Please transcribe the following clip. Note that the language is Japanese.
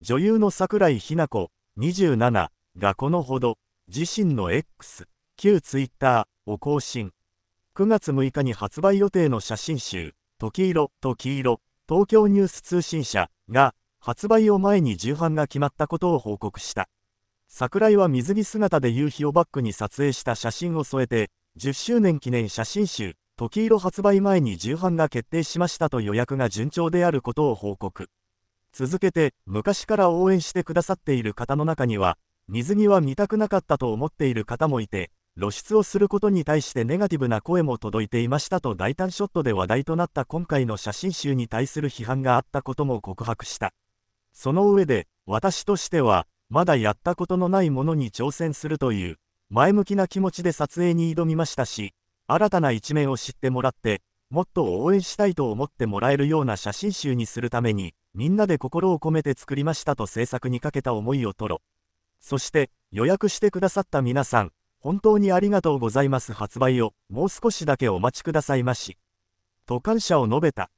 女優の桜井日奈子27がこのほど自身の X 旧 Twitter を更新9月6日に発売予定の写真集「時色と黄色東京ニュース通信社」が発売を前に重版が決まったことを報告した桜井は水着姿で夕日をバックに撮影した写真を添えて10周年記念写真集「時色」発売前に重版が決定しましたと予約が順調であることを報告続けて、昔から応援してくださっている方の中には、水着は見たくなかったと思っている方もいて、露出をすることに対してネガティブな声も届いていましたと大胆ショットで話題となった今回の写真集に対する批判があったことも告白した。その上で、私としては、まだやったことのないものに挑戦するという、前向きな気持ちで撮影に挑みましたし、新たな一面を知ってもらって、もっと応援したいと思ってもらえるような写真集にするために、みんなで心を込めて作りましたと制作にかけた思いを吐露。そして、予約してくださった皆さん、本当にありがとうございます発売を、もう少しだけお待ちくださいまし。と感謝を述べた。